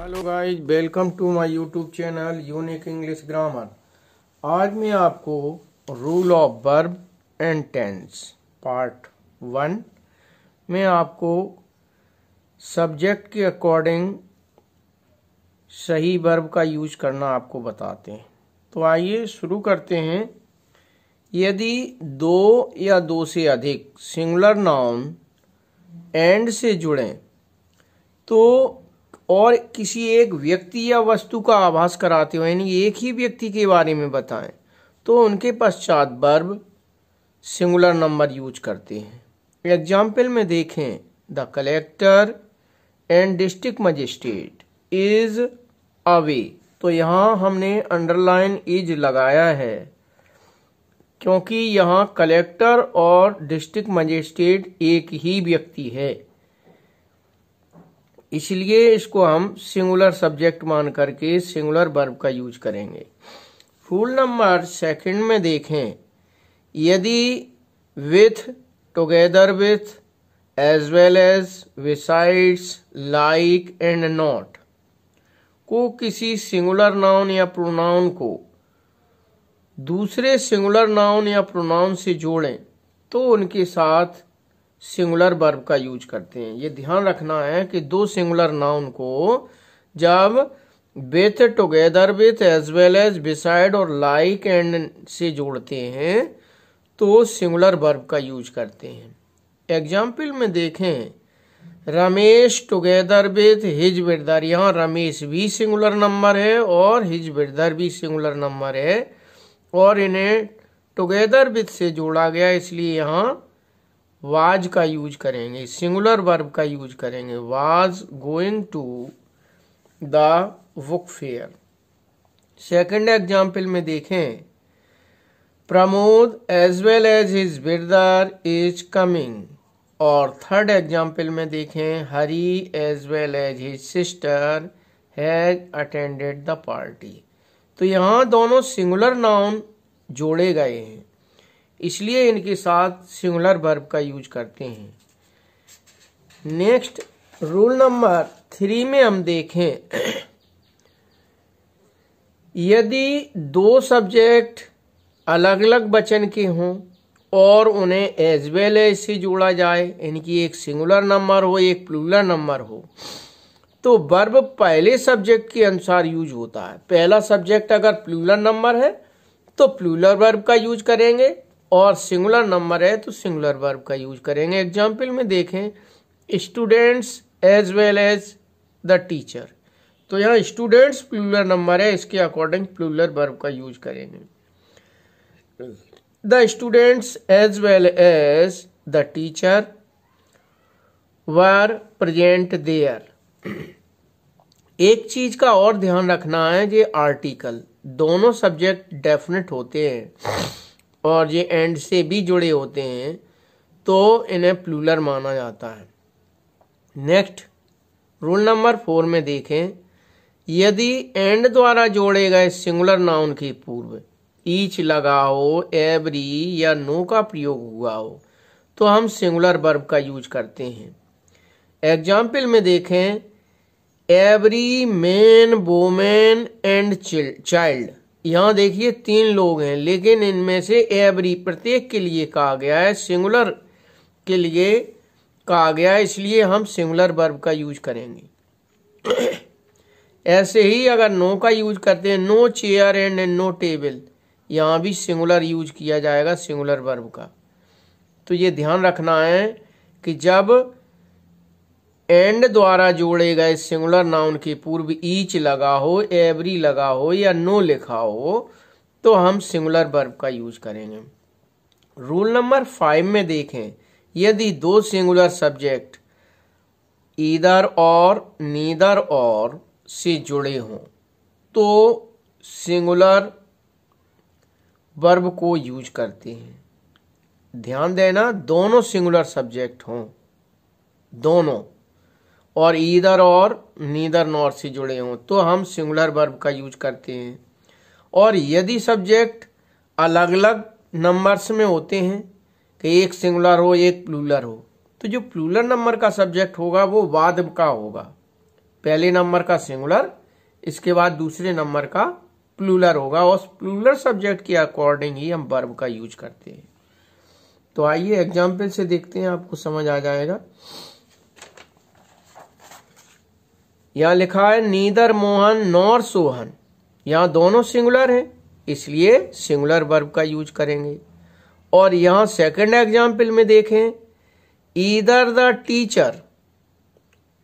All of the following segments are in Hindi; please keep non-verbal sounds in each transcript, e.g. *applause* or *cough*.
hello guys welcome to my YouTube channel unique English grammar आज मैं आपको rule of verb and tense part one में आपको सब्जेक्ट के अकॉर्डिंग सही वर्ब का यूज करना आपको बताते हैं तो आइए शुरू करते हैं यदि दो या दो से अधिक सिंगुलर नाउन एंड से जुड़ें तो और किसी एक व्यक्ति या वस्तु का आभास कराते हो यानी एक ही व्यक्ति के बारे में बताएं तो उनके पश्चात वर्ब सिंगुलर नंबर यूज करते हैं एग्जाम्पल में देखें the collector and district magistrate is away तो यहाँ हमने अंडरलाइन इज लगाया है क्योंकि यहाँ कलेक्टर और डिस्ट्रिक्ट मजिस्ट्रेट एक ही व्यक्ति है इसलिए इसको हम सिंगुलर सब्जेक्ट मान करके सिंगुलर वर्ब का यूज करेंगे रूल नंबर सेकंड में देखें यदि with together with as well as besides like and not को किसी सिंगुलर नाउन या प्रोनाउन को दूसरे सिंगुलर नाउन या प्रोनाउन से जोड़ें तो उनके साथ सिंगुलर वर्ब का यूज करते हैं ये ध्यान रखना है कि दो सिंगुलर नाउन को जब with together with as well as beside और लाइक एंड से जोड़ते हैं तो सिंगुलर वर्ब का यूज करते हैं एग्जाम्पल में देखें Ramesh together with his brother यहाँ रमेश भी सिंगुलर नंबर है और हिज ब्रदर भी सिंगुलर नंबर है और इन्हें टुगेदर विथ से जोड़ा गया इसलिए यहाँ वाज का यूज करेंगे सिंगुलर वर्ब का यूज करेंगे was going to the book fair second example में देखें Pramod as well as his brother is coming और थर्ड एग्जाम्पल में देखें Hari as well as his sister has attended the party तो यहाँ दोनों सिंगुलर नाउन जोड़े गए हैं इसलिए इनके साथ सिंगुलर वर्ब का यूज करते हैं नेक्स्ट रूल नंबर थ्री में हम देखें यदि दो सब्जेक्ट अलग अलग वचन के हों और उन्हें एज वेल एज से जोड़ा जाए इनकी एक सिंगुलर नंबर हो एक प्लूलर नंबर हो तो वर्ब पहले सब्जेक्ट के अनुसार यूज होता है पहला सब्जेक्ट अगर प्लुलर नंबर है तो प्लुलर वर्ब का यूज करेंगे और सिंगुलर नंबर है तो सिंगुलर वर्ब का यूज करेंगे एग्जाम्पल में देखें students as well as the teacher तो यहाँ स्टूडेंट्स प्लूलर नंबर है इसके अकॉर्डिंग प्लूलर वर्ब का यूज करेंगे the students as well as the teacher were present there एक चीज का और ध्यान रखना है ये आर्टिकल दोनों सब्जेक्ट डेफिनेट होते हैं और ये एंड से भी जुड़े होते हैं तो इन्हें प्लूलर माना जाता है नेक्स्ट रूल नंबर फोर में देखें यदि एंड द्वारा जोड़े गए सिंगुलर नाउन के पूर्व ईच लगा हो एवरी या नो का प्रयोग हुआ हो तो हम सिंगुलर वर्ब का यूज करते हैं एग्जाम्पल में देखें every man women and child यहाँ देखिए तीन लोग हैं लेकिन इनमें से एवरी प्रत्येक के लिए कहा गया है सिंगुलर के लिए कहा गया है इसलिए हम सिंगुलर वर्ब का यूज करेंगे *clears throat* ऐसे ही अगर नो का यूज करते हैं no chair and no table यहाँ भी सिंगुलर यूज किया जाएगा सिंगुलर वर्ब का तो ये ध्यान रखना है कि जब एंड द्वारा जोड़े गए सिंगुलर नाउन के पूर्व ईच लगा हो एवरी लगा हो या नो लिखा हो तो हम सिंगुलर वर्ब का यूज करेंगे रूल नंबर फाइव में देखें यदि दो सिंगुलर सब्जेक्ट ईदर और नीदर और से जुड़े हों तो सिंगुलर वर्ब को यूज करते हैं ध्यान देना दोनों सिंगुलर सब्जेक्ट हों दोनों और ईदर और नीदर नॉर से जुड़े हों तो हम सिंगुलर वर्ब का यूज करते हैं और यदि सब्जेक्ट अलग अलग नंबर्स में होते हैं कि एक सिंगुलर हो एक प्लूलर हो तो जो प्लूलर नंबर का सब्जेक्ट होगा वो वाद का होगा पहले नंबर का सिंगुलर इसके बाद दूसरे नंबर का प्लूलर होगा और प्लूलर सब्जेक्ट के अकॉर्डिंग ही हम वर्ब का यूज करते हैं तो आइए एग्जाम्पल से देखते हैं आपको समझ आ जाएगा यहां लिखा है नीदर मोहन नॉर सोहन यहां दोनों सिंगुलर हैं इसलिए सिंगुलर वर्ब का यूज करेंगे और यहां सेकंड एग्जाम्पल में देखें ईदर द टीचर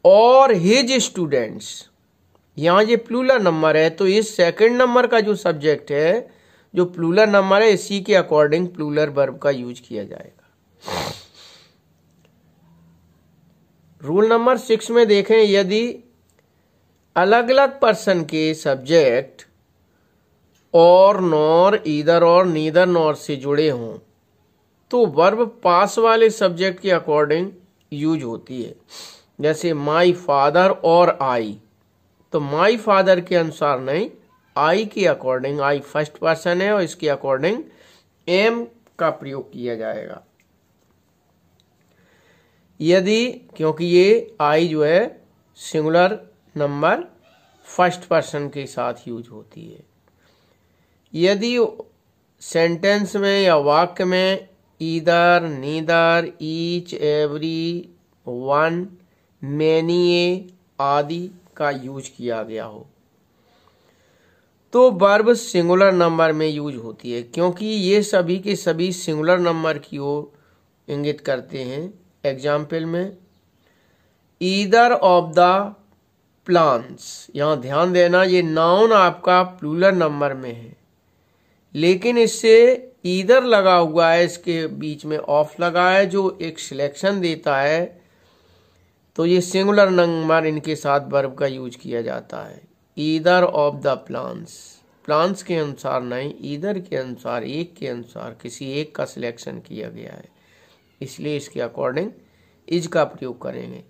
और हिज स्टूडेंट्स यहां ये प्लूलर नंबर है तो इस सेकंड नंबर का जो सब्जेक्ट है जो प्लूलर नंबर है इसी के अकॉर्डिंग प्लूलर वर्ब का यूज किया जाएगा रूल नंबर सिक्स में देखें यदि अलग अलग पर्सन के सब्जेक्ट और नॉर इधर और नीदर नॉर से जुड़े हों तो वर्ब पास वाले सब्जेक्ट के अकॉर्डिंग यूज होती है जैसे माई फादर और आई तो माई फादर के अनुसार नहीं आई के अकॉर्डिंग आई फर्स्ट पर्सन है और इसके अकॉर्डिंग एम का प्रयोग किया जाएगा यदि क्योंकि ये आई जो है सिंगुलर नंबर फर्स्ट पर्सन के साथ यूज होती है यदि सेंटेंस में या वाक्य में either neither each every one many आदि का यूज किया गया हो तो वर्ब सिंगुलर नंबर में यूज होती है क्योंकि ये सभी के सभी सिंगुलर नंबर की ओर इंगित करते हैं एग्जाम्पल में ईदर ऑफ द प्लांट्स यहाँ ध्यान देना ये नाउन आपका प्लूलर नंबर में है लेकिन इससे ईदर लगा हुआ है इसके बीच में ऑफ लगा है जो एक सिलेक्शन देता है तो ये सिंगुलर नंबर इनके साथ बर्ब का यूज किया जाता है either of the plants plants के अनुसार नहीं ईदर के अनुसार एक के अनुसार किसी एक का सिलेक्शन किया गया है इसलिए इसके अकॉर्डिंग इज का प्रयोग करेंगे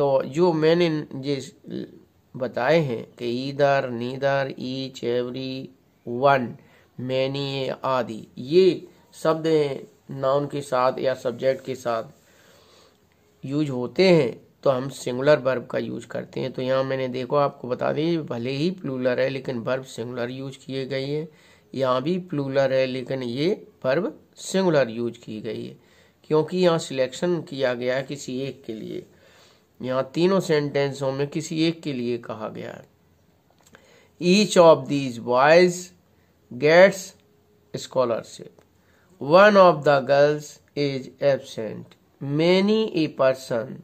तो जो मैंने जिस बताए हैं कि either neither each every one many आदि ये शब्द नाउन के साथ या सब्जेक्ट के साथ यूज होते हैं तो हम सिंगुलर वर्ब का यूज करते हैं तो यहाँ मैंने देखो आपको बता दें भले ही प्लूलर है लेकिन वर्ब सिंगुलर यूज किए गए हैं यहाँ भी प्लूलर है लेकिन ये वर्ब सिंगुलर यूज की गई है क्योंकि यहाँ सिलेक्शन किया गया है किसी एक के लिए यहाँ तीनों सेंटेंसों में किसी एक के लिए कहा गया है each of these boys gets scholarship one of the girls is absent many a person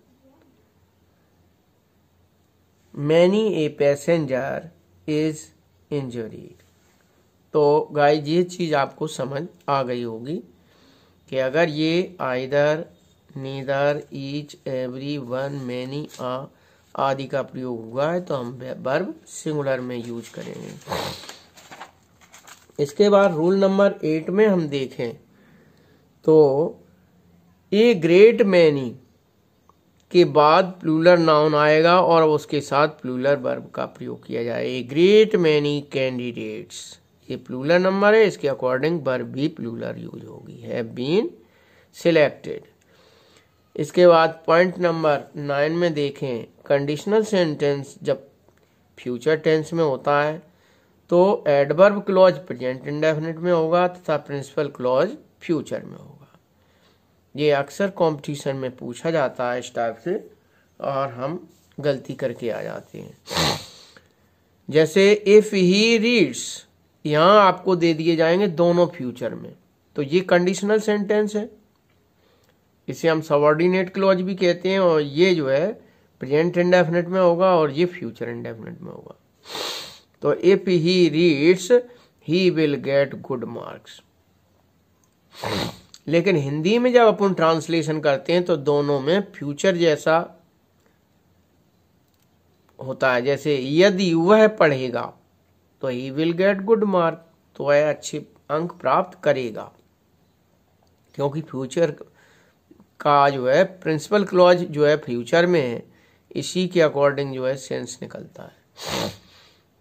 many a passenger is injury तो गाय ये चीज़ आपको समझ आ गई होगी कि अगर ये either neither each every one many आ आदि का प्रयोग हुआ है तो हम वर्ब सिंगुलर में यूज करेंगे इसके बाद रूल नंबर एट में हम देखें तो ए ग्रेट मैनी के बाद प्लूलर नाउन आएगा और उसके साथ प्लूलर वर्ब का प्रयोग किया जाए ए ग्रेट मैनी कैंडिडेट्स ये प्लूलर नंबर है इसके अकॉर्डिंग वर्ब भी प्लूलर यूज होगी है बीन सिलेक्टेड इसके बाद पॉइंट नंबर नाइन में देखें कंडीशनल सेंटेंस जब फ्यूचर टेंस में होता है तो एडवर्ब क्लॉज प्रेजेंट इंडेफिनिट में होगा तथा प्रिंसिपल क्लॉज फ्यूचर में होगा ये अक्सर कंपटीशन में पूछा जाता है इस टाइप से और हम गलती करके आ जाते हैं जैसे इफ़ ही रीड्स यहाँ आपको दे दिए जाएंगे दोनों फ्यूचर में तो ये कंडीशनल सेंटेंस है इसे हम सबॉर्डिनेट क्लॉज भी कहते हैं और ये जो है प्रेजेंट इंडेफिनेट में होगा और ये फ्यूचर इंडेफिनेट में होगा तो if he reads he will get good marks लेकिन हिंदी में जब अपन ट्रांसलेशन करते हैं तो दोनों में फ्यूचर जैसा होता है जैसे यदि वह पढ़ेगा तो he will get good mark तो वह अच्छे अंक प्राप्त करेगा क्योंकि फ्यूचर का जो है प्रिंसिपल क्लॉज जो है फ्यूचर में है इसी के अकॉर्डिंग जो है सेंस निकलता है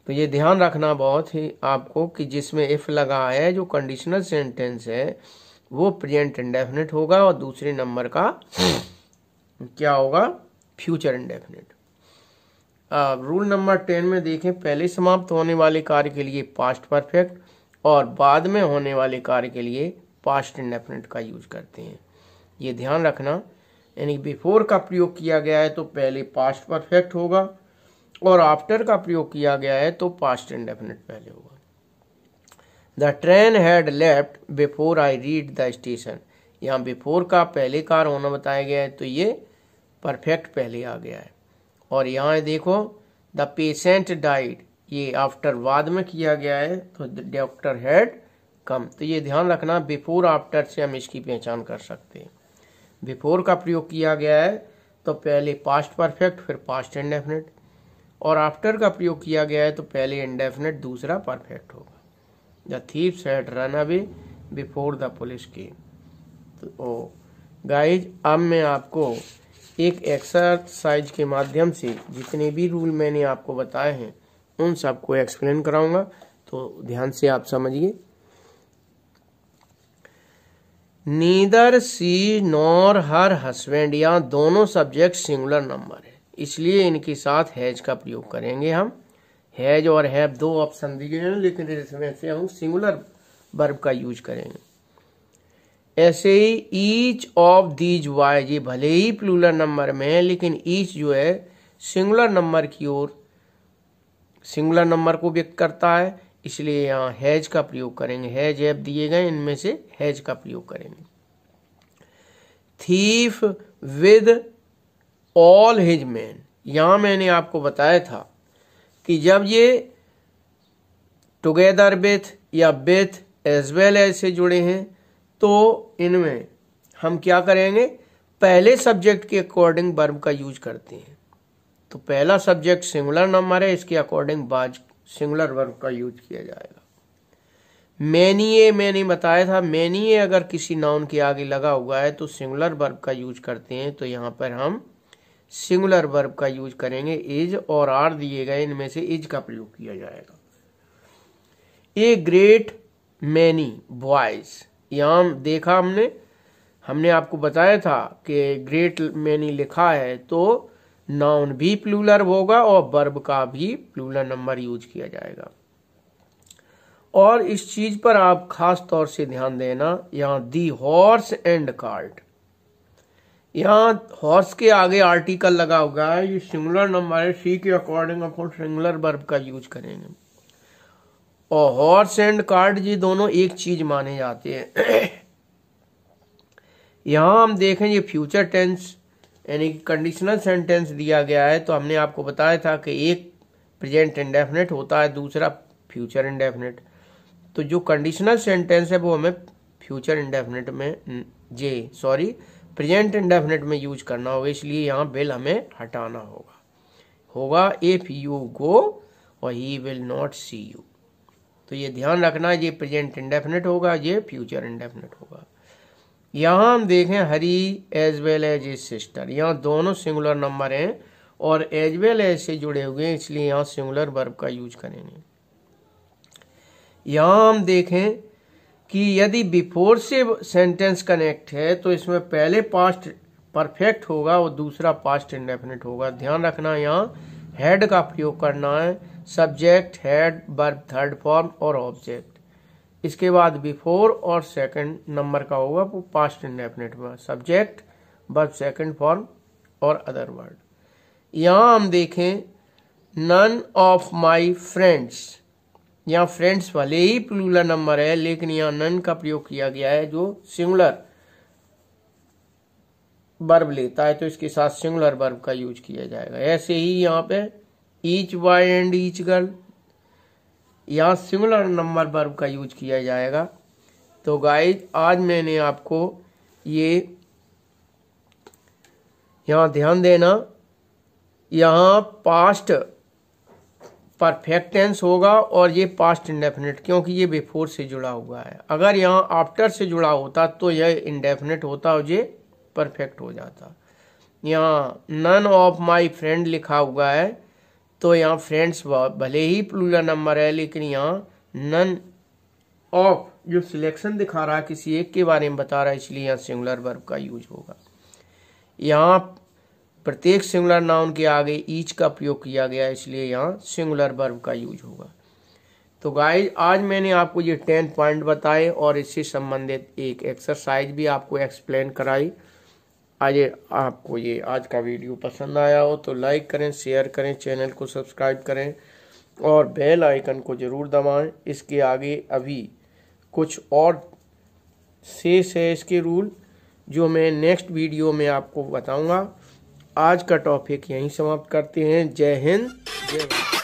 तो ये ध्यान रखना बहुत ही आपको कि जिसमें इफ लगा है जो कंडीशनल सेंटेंस है वो प्रेजेंट इंडेफिनिट होगा और दूसरे नंबर का क्या होगा फ्यूचर इंडेफिनिट अब रूल नंबर टेन में देखें पहले समाप्त होने वाले कार्य के लिए पास्ट परफेक्ट और बाद में होने वाले कार्य के लिए पास्ट इंडेफिनिट का यूज करते हैं ये ध्यान रखना यानी बिफोर का प्रयोग किया गया है तो पहले पास्ट परफेक्ट होगा और आफ्टर का प्रयोग किया गया है तो पास्ट इंडेफिनेट पहले होगा the train had left before I read the station यहाँ बिफोर का पहले कार होना बताया गया है तो ये परफेक्ट पहले आ गया है और यहाँ देखो द पेशेंट डाइड ये आफ्टर बाद में किया गया है तो डॉक्टर हैड कम तो ये ध्यान रखना बिफोर आफ्टर से हम इसकी पहचान कर सकते हैं बिफोर का प्रयोग किया गया है तो पहले पास्ट परफेक्ट फिर पास्ट इंडेफिनेट और आफ्टर का प्रयोग किया गया है तो पहले इंडेफिनेट दूसरा परफेक्ट होगा the thief set run away before the police के तो गाइज अब मैं आपको एक एक्सरसाइज के माध्यम से जितने भी रूल मैंने आपको बताए हैं उन सबको एक्सप्लेन कराऊंगा तो ध्यान से आप समझिए neither she nor her husband या दोनों सब्जेक्ट सिंगुलर नंबर है इसलिए इनके साथ हैज का प्रयोग करेंगे हम हैज और हैव दो ऑप्शन दिए हैं लेकिन इसमें से हम सिंगुलर वर्ब का यूज करेंगे ऐसे ही ईच ऑफ दीज वाई ये भले ही प्लूलर नंबर में है लेकिन ईच जो है सिंगुलर नंबर की ओर सिंगुलर नंबर को व्यक्त करता है इसलिए यहाँ हैज का प्रयोग करेंगे हैज ऐप दिए गए इनमें से हैज का प्रयोग करेंगे thief with all his man यहां मैंने आपको बताया था कि जब ये टुगेदर विथ या विथ एज वेल एज से जुड़े हैं तो इनमें हम क्या करेंगे पहले सब्जेक्ट के अकॉर्डिंग बर्ब का यूज करते हैं तो पहला सब्जेक्ट सिंगुलर नंबर है इसके अकॉर्डिंग बाज सिंगुलर वर्ब का यूज किया जाएगा मैनी ए मैंने बताया था मैनी ए अगर किसी नाउन के आगे लगा हुआ है तो सिंगुलर वर्ब का यूज करते हैं तो यहाँ पर हम सिंगुलर वर्ब का यूज करेंगे इज और आर दिए गए इनमें से इज का प्रयोग किया जाएगा ए ग्रेट मैनी बॉयज यहां देखा हमने हमने आपको बताया था कि ग्रेट मैनी लिखा है तो नाउन भी प्लूलर होगा और बर्ब का भी प्लूलर नंबर यूज किया जाएगा और इस चीज पर आप खास तौर से ध्यान देना यहां दी हॉर्स एंड कार्ट यहां हॉर्स के आगे आर्टिकल लगा हुआ है ये सिंगुलर नंबर है सी के अकॉर्डिंग अपन सिंगुलर बर्ब का यूज करेंगे और हॉर्स एंड कार्ट ये दोनों एक चीज माने जाते हैं *coughs* यहां हम देखें ये फ्यूचर टेंस यानी कंडीशनल सेंटेंस दिया गया है तो हमने आपको बताया था कि एक प्रेजेंट इंडेफिनेट होता है दूसरा फ्यूचर इंडेफिनेट तो जो कंडीशनल सेंटेंस है वो हमें फ्यूचर इंडेफिनेट में जे सॉरी प्रेजेंट इंडेफिनेट में यूज करना होगा इसलिए यहाँ बिल हमें हटाना होगा होगा इफ यू गो और he will not see you तो ये ध्यान रखना ये प्रेजेंट इंडेफिनेट होगा ये फ्यूचर इंडेफिनेट होगा यहाँ हम देखें Hari as well as his sister यहाँ दोनों सिंगुलर नंबर हैं और एज वेल एज से जुड़े हुए हैं इसलिए यहाँ सिंगुलर वर्ब का यूज करेंगे यहाँ हम देखें कि यदि बिफोर से सेंटेंस कनेक्ट है तो इसमें पहले पास्ट परफेक्ट होगा और दूसरा पास्ट इंडेफिनेट होगा ध्यान रखना यहाँ हेड का प्रयोग करना है subject had verb third form और ऑब्जेक्ट इसके बाद बिफोर और सेकंड नंबर का होगा वो पास्ट इंडेफिनेट में सब्जेक्ट वर्ब सेकंड फॉर्म और अदर वर्ड यहाँ हम देखें नन ऑफ माई फ्रेंड्स यहाँ फ्रेंड्स वाले ही प्लूलर नंबर है लेकिन यहाँ नन का प्रयोग किया गया है जो सिंगुलर बर्ब लेता है तो इसके साथ सिंगुलर बर्ब का यूज किया जाएगा ऐसे ही यहाँ पे each boy and each girl यहाँ सिमिलर नंबर बर्ब का यूज किया जाएगा तो गाइज आज मैंने आपको ये यहाँ ध्यान देना यहाँ पास्ट परफेक्ट टेंस होगा और ये पास्ट इंडेफिनेट क्योंकि ये बिफोर से जुड़ा हुआ है अगर यहाँ आफ्टर से जुड़ा होता तो यह इंडेफिनेट होता और ये परफेक्ट हो जाता यहाँ नन ऑफ माय फ्रेंड लिखा हुआ है तो यहाँ फ्रेंड्स भले ही प्लूरल नंबर है लेकिन यहाँ नन ऑफ जो सिलेक्शन दिखा रहा है किसी एक के बारे में बता रहा है इसलिए यहाँ सिंगुलर वर्ब का यूज होगा यहाँ प्रत्येक सिंगुलर नाउन के आगे ईच का प्रयोग किया गया इसलिए यहाँ सिंगुलर वर्ब का यूज होगा तो गाइज आज मैंने आपको ये टेन पॉइंट बताए और इससे संबंधित एक एक्सरसाइज भी आपको एक्सप्लेन कराई आज आपको ये आज का वीडियो पसंद आया हो तो लाइक करें शेयर करें चैनल को सब्सक्राइब करें और बेल आइकन को ज़रूर दबाएं इसके आगे अभी कुछ और शेष है इसके रूल जो मैं नेक्स्ट वीडियो में आपको बताऊंगा आज का टॉपिक यहीं समाप्त करते हैं जय हिंद जय भारत